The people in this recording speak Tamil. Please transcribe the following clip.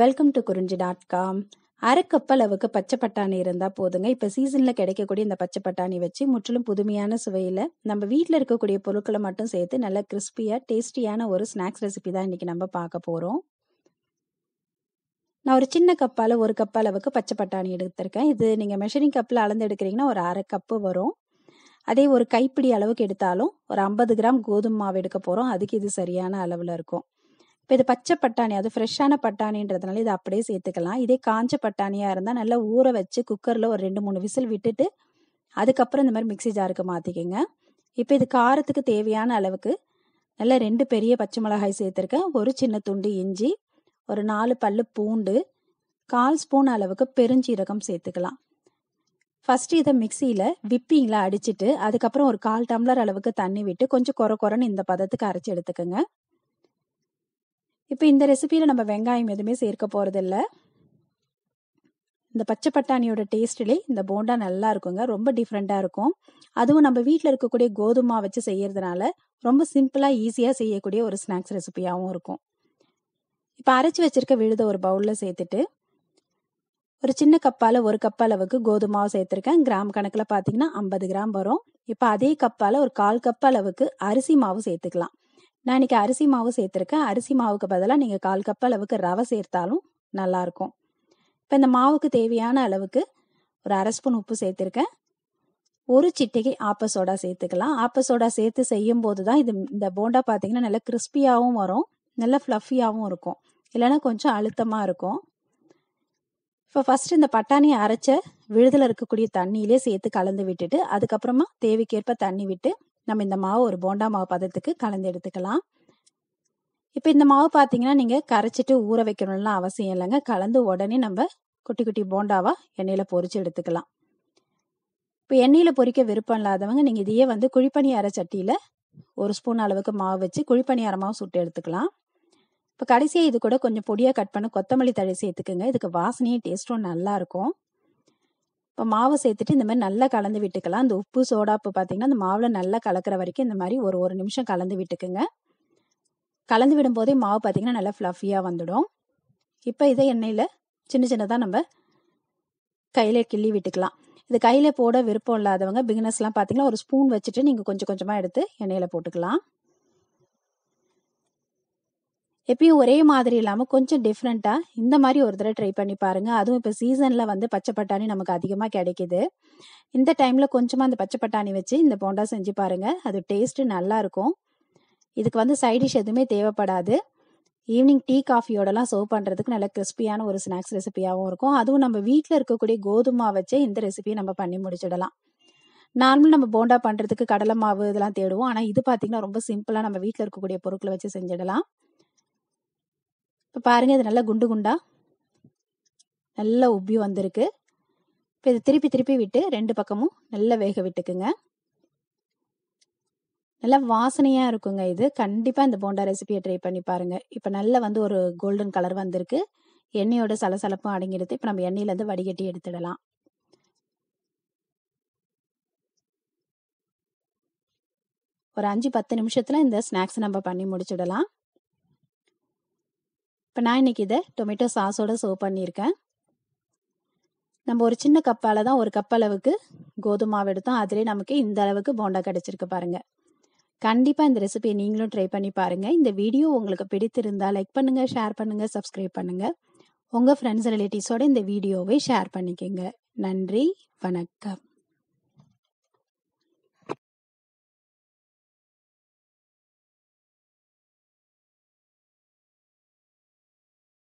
welcome to Kurinji dot com அரைக்கப்பளவுக்கு அளவுக்கு பச்சை பட்டாணி இருந்தால் போதுங்க இப்போ சீசனில் கிடைக்கக்கூடிய இந்த பச்சை பட்டாணி வச்சு முற்றிலும் புதுமையான சுவையில் நம்ம வீட்டில் இருக்கக்கூடிய பொருட்களை மட்டும் சேர்த்து நல்லா கிறிஸ்பியாக டேஸ்டியான ஒரு ஸ்நாக்ஸ் ரெசிபி தான் இன்றைக்கி நம்ம பார்க்க போகிறோம் நான் ஒரு சின்ன கப்பால் ஒரு கப் அளவுக்கு பச்சை பட்டாணி எடுத்திருக்கேன் இது நீங்கள் மெஷரிங் கப்பில் அளந்து எடுக்கிறீங்கன்னா ஒரு அரை கப்பு வரும் அதே ஒரு கைப்பிடி அளவுக்கு எடுத்தாலும் ஒரு ஐம்பது கிராம் கோதுமை மாவு எடுக்க போகிறோம் அதுக்கு இது சரியான அளவில் இருக்கும் இப்போ இது பச்சை பட்டாணி அது ஃப்ரெஷ்ஷான பட்டாணின்றதுனால இதை அப்படியே சேர்த்துக்கலாம் இதே காஞ்ச பட்டாணியாக இருந்தால் நல்லா ஊற வச்சு குக்கரில் ஒரு ரெண்டு மூணு விசில் விட்டுட்டு அதுக்கப்புறம் இந்த மாதிரி மிக்சி ஜாருக்கு மாற்றிக்கோங்க இப்போ இது காரத்துக்கு தேவையான அளவுக்கு நல்லா ரெண்டு பெரிய பச்சை மிளகாய் சேர்த்துருக்கேன் ஒரு சின்ன துண்டு இஞ்சி ஒரு நாலு பல்லு பூண்டு கால் ஸ்பூன் அளவுக்கு பெருஞ்சீரகம் சேர்த்துக்கலாம் ஃபஸ்ட்டு இதை மிக்சியில் விப்பிங்களை அடிச்சுட்டு அதுக்கப்புறம் ஒரு கால் டம்ளர் அளவுக்கு தண்ணி விட்டு கொஞ்சம் குறை குறைன்னு இந்த பதத்துக்கு அரைச்சி எடுத்துக்கோங்க இப்போ இந்த ரெசிபியில் நம்ம வெங்காயம் எதுவுமே சேர்க்க போகிறதில்ல இந்த பச்சை பட்டாணியோட டேஸ்ட்லே இந்த போண்டா நல்லா இருக்குங்க ரொம்ப டிஃப்ரெண்ட்டாக இருக்கும் அதுவும் நம்ம வீட்டில் இருக்கக்கூடிய கோதுமா வச்சு செய்யறதுனால ரொம்ப சிம்பிளாக ஈஸியாக செய்யக்கூடிய ஒரு ஸ்நாக்ஸ் ரெசிபியாகவும் இருக்கும் இப்போ அரைச்சி வச்சிருக்க விழுத ஒரு பவுலில் சேர்த்துட்டு ஒரு சின்ன கப்பால் ஒரு கப் அளவுக்கு கோதுமாவை சேர்த்துருக்கேன் கிராம் கணக்கில் பார்த்தீங்கன்னா ஐம்பது கிராம் வரும் இப்போ அதே கப்பால் ஒரு கால் கப் அளவுக்கு அரிசி மாவு சேர்த்துக்கலாம் நான் இன்னைக்கு அரிசி மாவு சேர்த்துருக்கேன் அரிசி மாவுக்கு பதிலாக நீங்கள் கால் கப் அளவுக்கு ரவை சேர்த்தாலும் நல்லாயிருக்கும் இப்போ இந்த மாவுக்கு தேவையான அளவுக்கு ஒரு அரை ஸ்பூன் உப்பு சேர்த்துருக்கேன் ஒரு சிட்டிகை ஆப்ப சோடா சேர்த்துக்கலாம் ஆப்ப சோடா சேர்த்து செய்யும் போது தான் இது இந்த போண்டா பார்த்தீங்கன்னா நல்லா கிறிஸ்பியாகவும் வரும் நல்லா ஃப்ளஃபியாகவும் இருக்கும் இல்லைன்னா கொஞ்சம் அழுத்தமாக இருக்கும் இப்போ ஃபஸ்ட்டு இந்த பட்டாணியை அரைச்ச விழுதில் இருக்கக்கூடிய தண்ணியிலே சேர்த்து கலந்து விட்டுட்டு அதுக்கப்புறமா தேவைக்கேற்ப தண்ணி விட்டு நம்ம இந்த மாவு ஒரு போண்டா மாவு பதத்துக்கு கலந்து எடுத்துக்கலாம் இப்போ இந்த மாவு பார்த்தீங்கன்னா நீங்கள் கரைச்சிட்டு ஊற வைக்கணும்லாம் அவசியம் இல்லைங்க கலந்து உடனே நம்ம குட்டி குட்டி போண்டாவாக எண்ணெயில் பொறிச்சு எடுத்துக்கலாம் இப்போ எண்ணெயில் பொறிக்க விருப்பம் இல்லாதவங்க நீங்கள் இதையே வந்து குழிப்பணியார சட்டியில் ஒரு ஸ்பூன் அளவுக்கு மாவு வச்சு குழிப்பணியாரமாகவும் சுட்டு எடுத்துக்கலாம் இப்போ கடைசியாக இது கூட கொஞ்சம் பொடியாக கட் பண்ண கொத்தமல்லி தழை சேர்த்துக்குங்க இதுக்கு வாசனையும் டேஸ்ட்டும் நல்லாயிருக்கும் இப்போ மாவு சேர்த்துட்டு இந்த மாதிரி நல்லா கலந்து விட்டுக்கலாம் அந்த உப்பு சோடாப்பு பார்த்தீங்கன்னா அந்த மாவில் நல்லா கலக்கிற வரைக்கும் இந்த மாதிரி ஒரு ஒரு நிமிஷம் கலந்து விட்டுக்குங்க கலந்து விடும்போதே மாவு பார்த்தீங்கன்னா நல்லா ஃப்ளஃபியாக வந்துடும் இப்போ இதை எண்ணெயில் சின்ன சின்னதாக நம்ம கையில் கிள்ளி விட்டுக்கலாம் இது கையில் போட விருப்பம் இல்லாதவங்க பிகினர்ஸ்லாம் பார்த்தீங்கன்னா ஒரு ஸ்பூன் வச்சுட்டு நீங்கள் கொஞ்சம் கொஞ்சமாக எடுத்து எண்ணெயில் போட்டுக்கலாம் எப்பயும் ஒரே மாதிரி இல்லாமல் கொஞ்சம் டிஃப்ரெண்ட்டாக இந்த மாதிரி ஒரு தடவை ட்ரை பண்ணி பாருங்கள் அதுவும் இப்போ சீசனில் வந்து பச்சை பட்டாணி நமக்கு அதிகமாக கிடைக்கிது இந்த டைமில் கொஞ்சமாக அந்த பச்சை பட்டாணி வச்சு இந்த போண்டா செஞ்சு பாருங்கள் அது டேஸ்ட்டு நல்லாயிருக்கும் இதுக்கு வந்து சைடிஷ் எதுவுமே தேவைப்படாது ஈவினிங் டீ காஃபியோடலாம் சர்வ் பண்ணுறதுக்கு நல்ல கிறிஸ்பியான ஒரு ஸ்நாக்ஸ் ரெசிபியாகவும் இருக்கும் அதுவும் நம்ம வீட்டில் இருக்கக்கூடிய கோதுமா வச்சே இந்த ரெசிபியை நம்ம பண்ணி முடிச்சிடலாம் நார்மல் நம்ம போண்டா பண்ணுறதுக்கு கடலை மாவு இதெல்லாம் தேடுவோம் ஆனால் இது பார்த்திங்கன்னா ரொம்ப சிம்பிளாக நம்ம வீட்டில் இருக்கக்கூடிய பொருட்களை வச்சு செஞ்சிடலாம் இப்போ பாருங்கள் இது நல்லா குண்டு குண்டா நல்லா உப்பி வந்திருக்கு இப்போ இது திருப்பி திருப்பி விட்டு ரெண்டு பக்கமும் நல்லா வேக விட்டுக்குங்க நல்லா வாசனையாக இருக்குங்க இது கண்டிப்பாக இந்த போண்டா ரெசிபியை ட்ரை பண்ணி பாருங்கள் இப்போ நல்லா வந்து ஒரு கோல்டன் கலர் வந்திருக்கு எண்ணெயோட சலசலப்பும் அடங்கிடுது இப்போ நம்ம எண்ணெயிலேருந்து வடிகட்டி எடுத்துடலாம் ஒரு அஞ்சு பத்து நிமிஷத்தில் இந்த ஸ்நாக்ஸ் நம்ம பண்ணி முடிச்சிடலாம் இப்போ நான் இன்றைக்கி இதை டொமேட்டோ சாஸோடு சர்வ் பண்ணியிருக்கேன் நம்ம ஒரு சின்ன கப்பால் தான் ஒரு கப் அளவுக்கு கோதுமை எடுத்தோம் அதிலே நமக்கு இந்த அளவுக்கு போண்டா கிடச்சிருக்கு பாருங்கள் கண்டிப்பாக இந்த ரெசிபியை நீங்களும் ட்ரை பண்ணி பாருங்கள் இந்த வீடியோ உங்களுக்கு பிடித்திருந்தால் லைக் பண்ணுங்கள் ஷேர் பண்ணுங்கள் சப்ஸ்கிரைப் பண்ணுங்கள் உங்கள் ஃப்ரெண்ட்ஸ் ரிலேட்டிவ்ஸோட இந்த வீடியோவை ஷேர் பண்ணிக்கோங்க நன்றி வணக்கம்